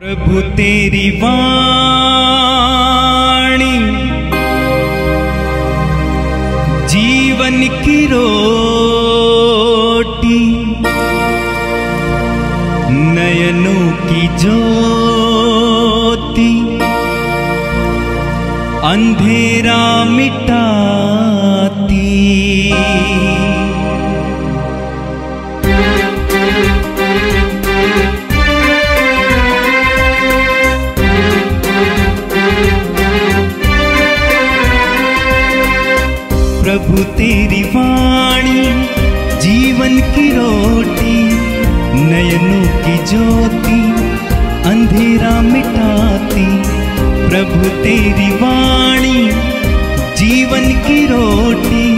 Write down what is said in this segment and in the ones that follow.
प्रभु तेरी वाणी जीवन की रोटी नयनों की ज्योति अंधेरा मिट प्रभु तेरी वाणी जीवन की रोटी नयनों की ज्योति अंधेरा मिटाती प्रभु तेरी वाणी जीवन की रोटी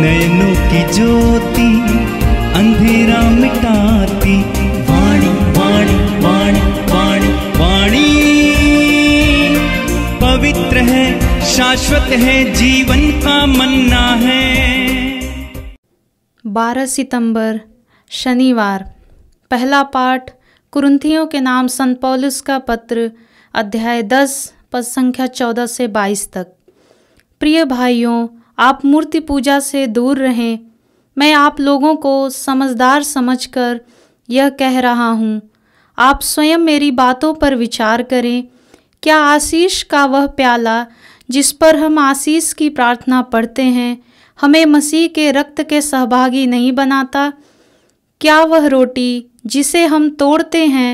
नयनों की ज्योति अंधेरा मिटाती शाश्वत है जीवन का मन्ना है 12 सितंबर शनिवार पहला पाठ कुरुंथियों के नाम संत पॉलिस का पत्र अध्याय 10 पद संख्या 14 से 22 तक प्रिय भाइयों आप मूर्ति पूजा से दूर रहें मैं आप लोगों को समझदार समझकर यह कह रहा हूँ आप स्वयं मेरी बातों पर विचार करें क्या आशीष का वह प्याला जिस पर हम आशीष की प्रार्थना पढ़ते हैं हमें मसीह के रक्त के सहभागी नहीं बनाता क्या वह रोटी जिसे हम तोड़ते हैं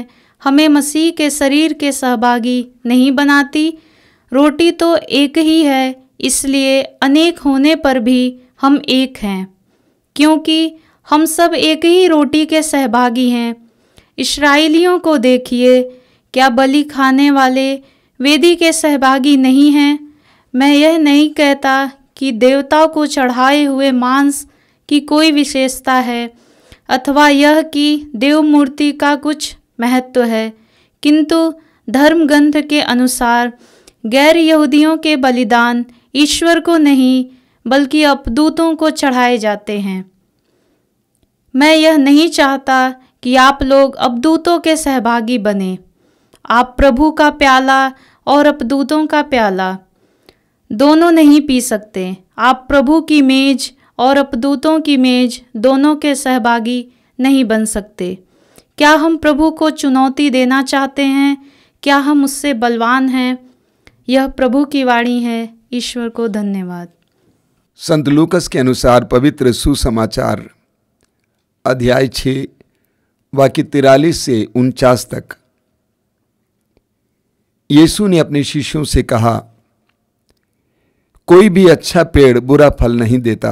हमें मसीह के शरीर के सहभागी नहीं बनाती रोटी तो एक ही है इसलिए अनेक होने पर भी हम एक हैं क्योंकि हम सब एक ही रोटी के सहभागी हैं इसराइलियों को देखिए क्या बलि खाने वाले वेदी के सहभागी नहीं हैं मैं यह नहीं कहता कि देवताओं को चढ़ाए हुए मांस की कोई विशेषता है अथवा यह कि देव मूर्ति का कुछ महत्व है किंतु धर्म ग्रंथ के अनुसार गैर यहूदियों के बलिदान ईश्वर को नहीं बल्कि अपदूतों को चढ़ाए जाते हैं मैं यह नहीं चाहता कि आप लोग अपदूतों के सहभागी बने आप प्रभु का प्याला और अपदूतों का प्याला दोनों नहीं पी सकते आप प्रभु की मेज और अपदूतों की मेज दोनों के सहभागी नहीं बन सकते क्या हम प्रभु को चुनौती देना चाहते हैं क्या हम उससे बलवान हैं यह प्रभु की वाणी है ईश्वर को धन्यवाद संत लूकस के अनुसार पवित्र सुसमाचार अध्याय छः वाक्य तिरालीस से उनचास तक यीशु ने अपने शिष्यों से कहा कोई भी अच्छा पेड़ बुरा फल नहीं देता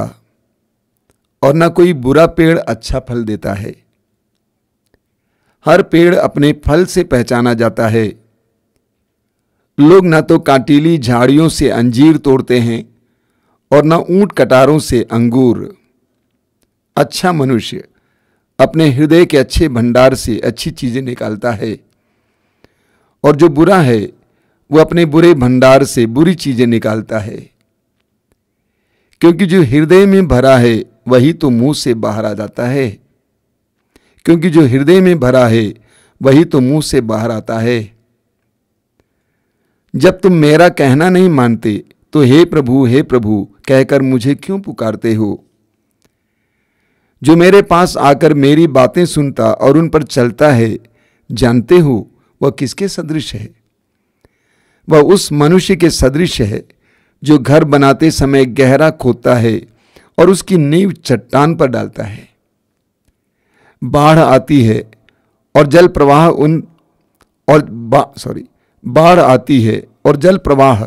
और न कोई बुरा पेड़ अच्छा फल देता है हर पेड़ अपने फल से पहचाना जाता है लोग ना तो कांटीली झाड़ियों से अंजीर तोड़ते हैं और ना ऊंट कटारों से अंगूर अच्छा मनुष्य अपने हृदय के अच्छे भंडार से अच्छी चीज़ें निकालता है और जो बुरा है वो अपने बुरे भंडार से बुरी चीज़ें निकालता है क्योंकि जो हृदय में भरा है वही तो मुंह से बाहर आ जाता है क्योंकि जो हृदय में भरा है वही तो मुंह से बाहर आता है जब तुम मेरा कहना नहीं मानते तो हे प्रभु हे प्रभु कहकर मुझे क्यों पुकारते हो जो मेरे पास आकर मेरी बातें सुनता और उन पर चलता है जानते हो वह किसके सदृश है वह उस मनुष्य के सदृश है जो घर बनाते समय गहरा खोता है और उसकी नींव चट्टान पर डालता है बाढ़ आती है और जल प्रवाह उन और बा सॉरी बाढ़ आती है और जल प्रवाह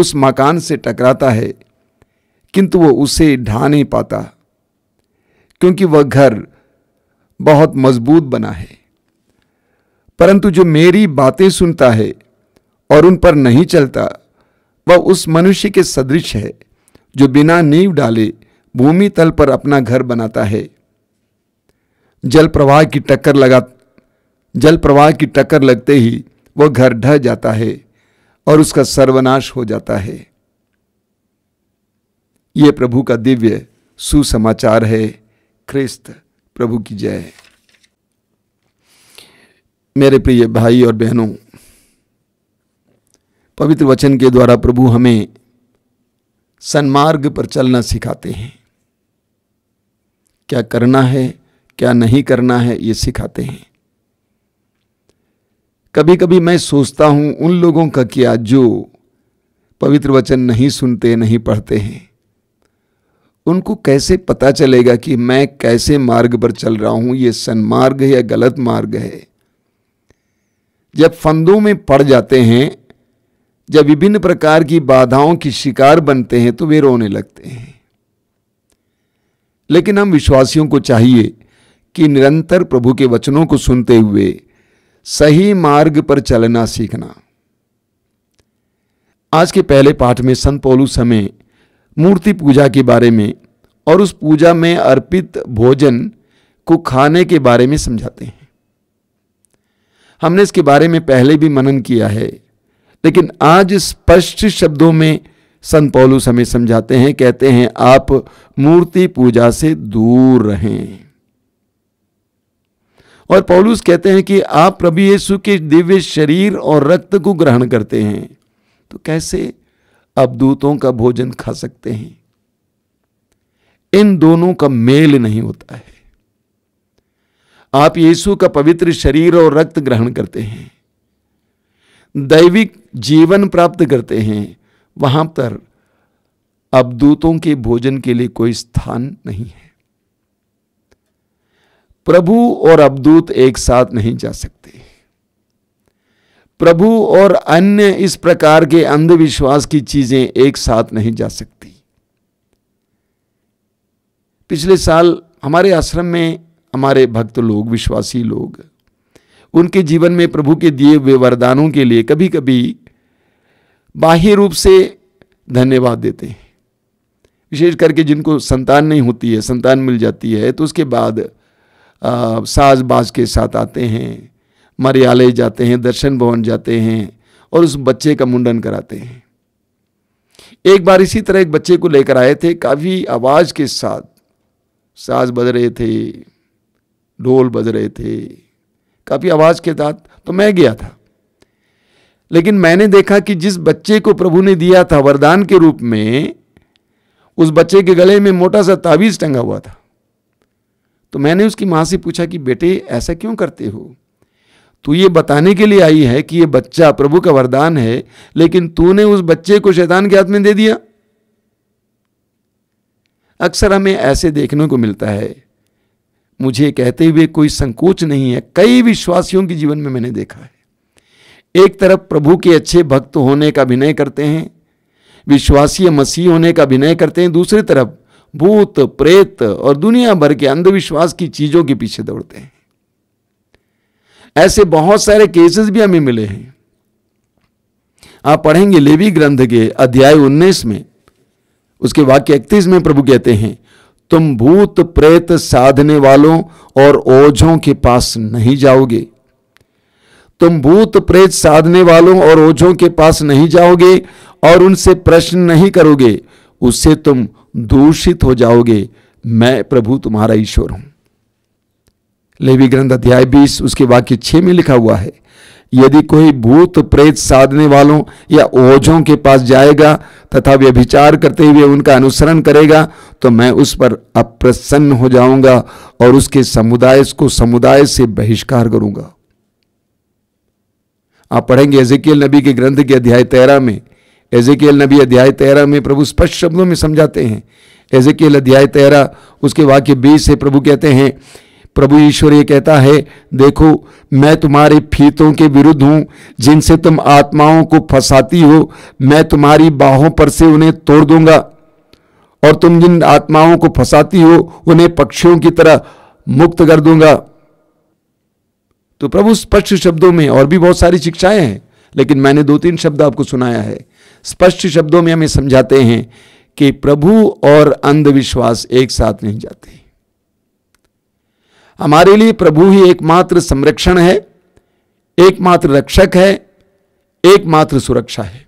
उस मकान से टकराता है किंतु वो उसे ढा नहीं पाता क्योंकि वह घर बहुत मजबूत बना है परंतु जो मेरी बातें सुनता है और उन पर नहीं चलता वह उस मनुष्य के सदृश है जो बिना नींव डाले भूमि तल पर अपना घर बनाता है जल प्रवाह की टक्कर लगा जल प्रवाह की टक्कर लगते ही वह घर ढह जाता है और उसका सर्वनाश हो जाता है ये प्रभु का दिव्य सुसमाचार है ख्रिस्त प्रभु की जय मेरे प्रिय भाई और बहनों पवित्र वचन के द्वारा प्रभु हमें सन्मार्ग पर चलना सिखाते हैं क्या करना है क्या नहीं करना है ये सिखाते हैं कभी कभी मैं सोचता हूं उन लोगों का क्या जो पवित्र वचन नहीं सुनते नहीं पढ़ते हैं उनको कैसे पता चलेगा कि मैं कैसे मार्ग पर चल रहा हूं ये सन्मार्ग है या गलत मार्ग है जब फंदों में पड़ जाते हैं जब विभिन्न प्रकार की बाधाओं की शिकार बनते हैं तो वे रोने लगते हैं लेकिन हम विश्वासियों को चाहिए कि निरंतर प्रभु के वचनों को सुनते हुए सही मार्ग पर चलना सीखना आज के पहले पाठ में संत पोलू समय मूर्ति पूजा के बारे में और उस पूजा में अर्पित भोजन को खाने के बारे में समझाते हैं हमने इसके बारे में पहले भी मनन किया है लेकिन आज स्पष्ट शब्दों में संत पौलुस हमें समझाते हैं कहते हैं आप मूर्ति पूजा से दूर रहें और पौलुस कहते हैं कि आप प्रभु यीशु के दिव्य शरीर और रक्त को ग्रहण करते हैं तो कैसे दूतों का भोजन खा सकते हैं इन दोनों का मेल नहीं होता है आप यीशु का पवित्र शरीर और रक्त ग्रहण करते हैं दैविक जीवन प्राप्त करते हैं वहां पर अब दूतों के भोजन के लिए कोई स्थान नहीं है प्रभु और अबदूत एक साथ नहीं जा सकते प्रभु और अन्य इस प्रकार के अंधविश्वास की चीजें एक साथ नहीं जा सकती पिछले साल हमारे आश्रम में हमारे भक्त लोग विश्वासी लोग उनके जीवन में प्रभु के दिए हुए वरदानों के लिए कभी कभी बाह्य रूप से धन्यवाद देते हैं विशेष करके जिनको संतान नहीं होती है संतान मिल जाती है तो उसके बाद साज बाज के साथ आते हैं मरियाले जाते हैं दर्शन भवन जाते हैं और उस बच्चे का मुंडन कराते हैं एक बार इसी तरह एक बच्चे को लेकर आए थे काफ़ी आवाज़ के साथ साज बज रहे थे ढोल बज रहे थे काफ़ी आवाज़ के साथ तो मैं गया था लेकिन मैंने देखा कि जिस बच्चे को प्रभु ने दिया था वरदान के रूप में उस बच्चे के गले में मोटा सा ताबीज टंगा हुआ था तो मैंने उसकी मां से पूछा कि बेटे ऐसा क्यों करते हो तू ये बताने के लिए आई है कि ये बच्चा प्रभु का वरदान है लेकिन तूने उस बच्चे को शैतान के हाथ में दे दिया अक्सर हमें ऐसे देखने को मिलता है मुझे कहते हुए कोई संकोच नहीं है कई विश्वासियों के जीवन में मैंने देखा है एक तरफ प्रभु के अच्छे भक्त होने का अभिनय करते हैं विश्वासीय मसीह होने का अभिनय करते हैं दूसरी तरफ भूत प्रेत और दुनिया भर के अंधविश्वास की चीजों के पीछे दौड़ते हैं ऐसे बहुत सारे केसेस भी हमें मिले हैं आप पढ़ेंगे लेवी ग्रंथ के अध्याय 19 में उसके वाक्य 31 में प्रभु कहते हैं तुम भूत प्रेत साधने वालों और ओझों के पास नहीं जाओगे तुम भूत प्रेत साधने वालों और ओझों के पास नहीं जाओगे और उनसे प्रश्न नहीं करोगे उससे तुम दूषित हो जाओगे मैं प्रभु तुम्हारा ईश्वर हूं लेवी ग्रंथ अध्याय बीस उसके वाक्य छे में लिखा हुआ है यदि कोई भूत प्रेत साधने वालों या ओझों के पास जाएगा तथा व्यभिचार करते हुए उनका अनुसरण करेगा तो मैं उस पर अप्रसन्न हो जाऊंगा और उसके समुदाय को समुदाय से बहिष्कार करूंगा आप पढ़ेंगे एजेकियल नबी के ग्रंथ के अध्याय तेरह में एजेकियल नबी अध्याय तेरह में प्रभु स्पष्ट शब्दों में समझाते हैं एजेकियल अध्याय तेरह उसके वाक्य बीस से प्रभु कहते हैं प्रभु ईश्वर ये कहता है देखो मैं तुम्हारे फीतों के विरुद्ध हूँ जिनसे तुम आत्माओं को फंसाती हो मैं तुम्हारी बाहों पर से उन्हें तोड़ दूंगा और तुम जिन आत्माओं को फंसाती हो उन्हें पक्षियों की तरह मुक्त कर दूंगा तो प्रभु स्पष्ट शब्दों में और भी बहुत सारी शिक्षाएं हैं लेकिन मैंने दो तीन शब्द आपको सुनाया है स्पष्ट शब्दों में हमें समझाते हैं कि प्रभु और अंधविश्वास एक साथ नहीं जाते हमारे लिए प्रभु ही एकमात्र संरक्षण है एकमात्र रक्षक है एकमात्र सुरक्षा है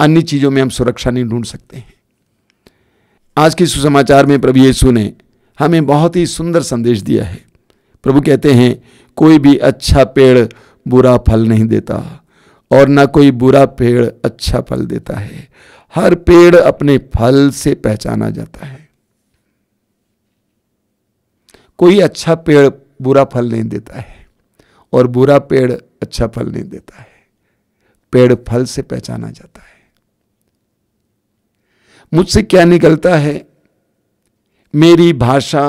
अन्य चीजों में हम सुरक्षा नहीं ढूंढ सकते हैं आज के सुसमाचार में प्रभु ये ने हमें बहुत ही सुंदर संदेश दिया है प्रभु कहते हैं कोई भी अच्छा पेड़ बुरा फल नहीं देता और ना कोई बुरा पेड़ अच्छा फल देता है हर पेड़ अपने फल से पहचाना जाता है कोई अच्छा पेड़ बुरा फल नहीं देता है और बुरा पेड़ अच्छा फल नहीं देता है पेड़ फल से पहचाना जाता है मुझसे क्या निकलता है मेरी भाषा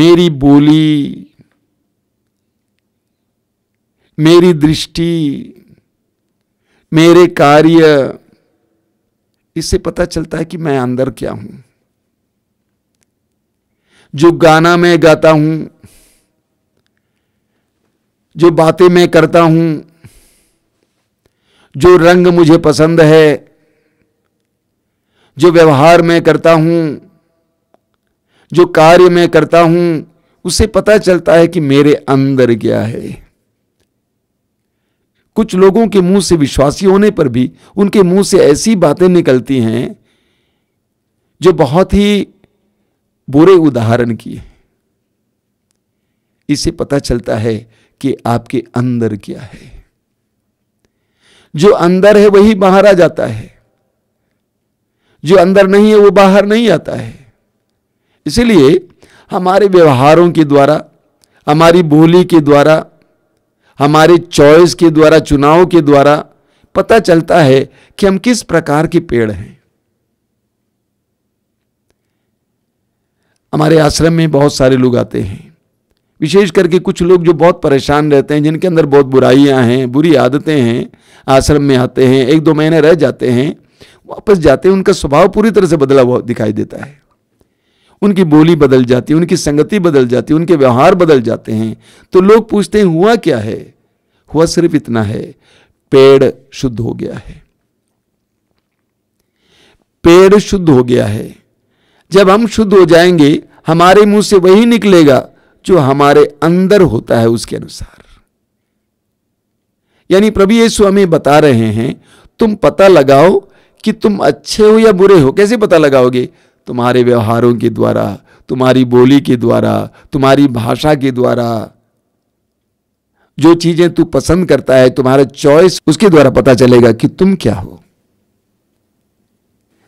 मेरी बोली मेरी दृष्टि मेरे कार्य इससे पता चलता है कि मैं अंदर क्या हूं जो गाना मैं गाता हूं जो बातें मैं करता हूं जो रंग मुझे पसंद है जो व्यवहार मैं करता हूं जो कार्य मैं करता हूं उसे पता चलता है कि मेरे अंदर क्या है कुछ लोगों के मुंह से विश्वासी होने पर भी उनके मुंह से ऐसी बातें निकलती हैं जो बहुत ही बुरे उदाहरण किए इससे पता चलता है कि आपके अंदर क्या है जो अंदर है वही बाहर आ जाता है जो अंदर नहीं है वो बाहर नहीं आता है इसलिए हमारे व्यवहारों के द्वारा हमारी बोली के द्वारा हमारे चॉइस के द्वारा चुनाव के द्वारा पता चलता है कि हम किस प्रकार के पेड़ हैं हमारे आश्रम में बहुत सारे लोग आते हैं विशेष करके कुछ लोग जो बहुत परेशान रहते हैं जिनके अंदर बहुत बुराइयां हैं बुरी आदतें हैं आश्रम में आते हैं एक दो महीने रह जाते हैं वापस जाते हैं उनका स्वभाव पूरी तरह से बदला हुआ दिखाई देता है उनकी बोली बदल जाती है उनकी संगति बदल जाती है उनके व्यवहार बदल जाते हैं तो लोग पूछते हैं हुआ क्या है हुआ सिर्फ इतना है पेड़ शुद्ध हो गया है पेड़ शुद्ध हो गया है जब हम शुद्ध हो जाएंगे हमारे मुंह से वही निकलेगा जो हमारे अंदर होता है उसके अनुसार यानी प्रभु यीशु हमें बता रहे हैं तुम पता लगाओ कि तुम अच्छे हो या बुरे हो कैसे पता लगाओगे तुम्हारे व्यवहारों के द्वारा तुम्हारी बोली के द्वारा तुम्हारी भाषा के द्वारा जो चीजें तू पसंद करता है तुम्हारा चॉइस उसके द्वारा पता चलेगा कि तुम क्या हो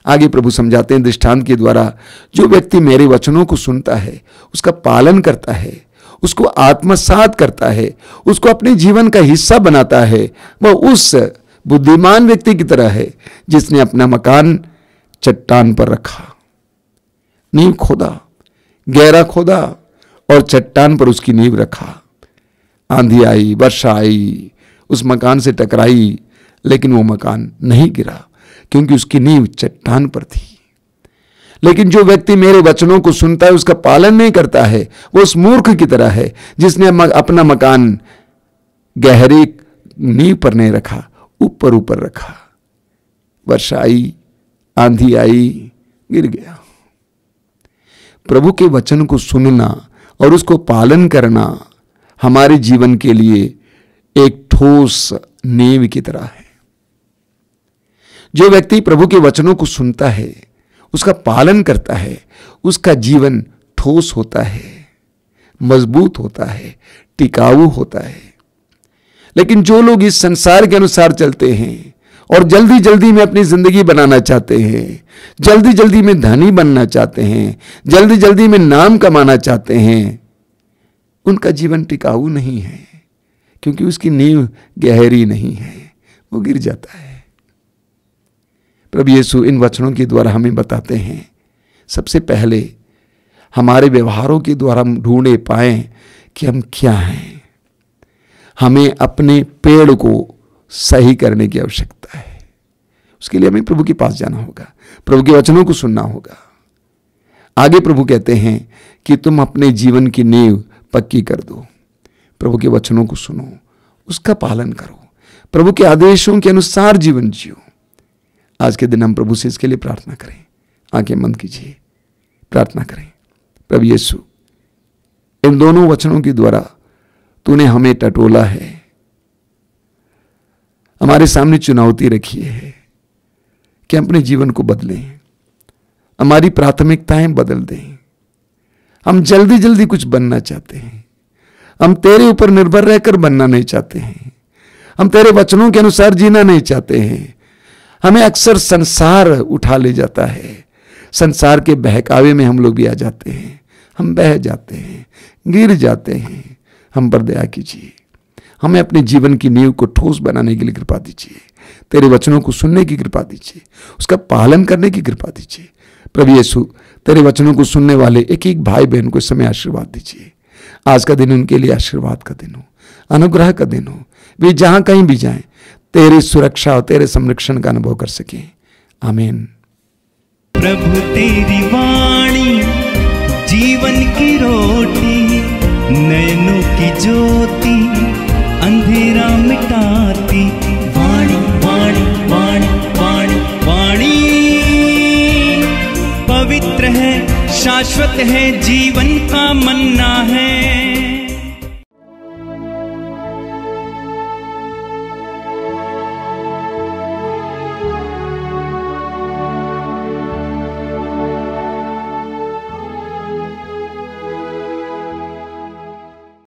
आगे प्रभु समझाते हैं दृष्टांत के द्वारा जो व्यक्ति मेरे वचनों को सुनता है उसका पालन करता है उसको आत्मसात करता है उसको अपने जीवन का हिस्सा बनाता है वह उस बुद्धिमान व्यक्ति की तरह है जिसने अपना मकान चट्टान पर रखा नींव खोदा गहरा खोदा और चट्टान पर उसकी नींव रखा आंधी आई वर्षा आई उस मकान से टकराई लेकिन वो मकान नहीं गिरा क्योंकि उसकी नींव चट्टान पर थी लेकिन जो व्यक्ति मेरे वचनों को सुनता है उसका पालन नहीं करता है वो उस मूर्ख की तरह है जिसने अपना मकान गहरी नींव पर नहीं रखा ऊपर ऊपर रखा वर्षा आई आंधी आई गिर गया प्रभु के वचन को सुनना और उसको पालन करना हमारे जीवन के लिए एक ठोस नींव की तरह है जो व्यक्ति प्रभु के वचनों को सुनता है उसका पालन करता है उसका जीवन ठोस होता है मजबूत होता है टिकाऊ होता है लेकिन जो लोग इस संसार के अनुसार चलते हैं और जल्दी जल्दी में अपनी जिंदगी बनाना चाहते हैं जल्दी जल्दी में धनी बनना चाहते हैं जल्दी जल्दी में नाम कमाना चाहते हैं उनका जीवन टिकाऊ नहीं है क्योंकि उसकी नींव गहरी नहीं है वो गिर जाता है प्रभु यीशु इन वचनों के द्वारा हमें बताते हैं सबसे पहले हमारे व्यवहारों के द्वारा हम ढूंढे पाए कि हम क्या हैं हमें अपने पेड़ को सही करने की आवश्यकता है उसके लिए हमें प्रभु के पास जाना होगा प्रभु के वचनों को सुनना होगा आगे प्रभु कहते हैं कि तुम अपने जीवन की नींव पक्की कर दो प्रभु के वचनों को सुनो उसका पालन करो प्रभु के आदेशों के अनुसार जीवन जियो आज के दिन हम प्रभु से इसके लिए प्रार्थना करें आंखें मंद कीजिए प्रार्थना करें प्रभु यीशु इन दोनों वचनों के द्वारा तूने हमें टटोला है हमारे सामने चुनौती रखी है कि अपने जीवन को बदलें हमारी प्राथमिकताएं बदल दें हम जल्दी जल्दी कुछ बनना चाहते हैं हम तेरे ऊपर निर्भर रहकर बनना नहीं चाहते हैं हम तेरे वचनों के अनुसार जीना नहीं चाहते हैं हमें अक्सर संसार उठा ले जाता है संसार के बहकावे में हम लोग भी आ जाते हैं हम बह जाते हैं गिर जाते हैं हम पर दया कीजिए हमें अपने जीवन की नींव को ठोस बनाने के लिए कृपा दीजिए तेरे वचनों को सुनने की कृपा दीजिए उसका पालन करने की कृपा दीजिए प्रभु यीशु तेरे वचनों को सुनने वाले एक एक भाई बहन को इस समय आशीर्वाद दीजिए आज का दिन उनके लिए आशीर्वाद का दिन हो अनुग्रह का दिन हो वे जहाँ कहीं भी जाएं तेरी सुरक्षा और तेरे संरक्षण का अनुभव कर सके आमीन प्रभु तेरी वाणी जीवन की रोटी नयनों की ज्योति अंधेरा मिटाती वाणी वाणी वाणी वाणी वाणी पवित्र है शाश्वत है जीवन का मन्ना है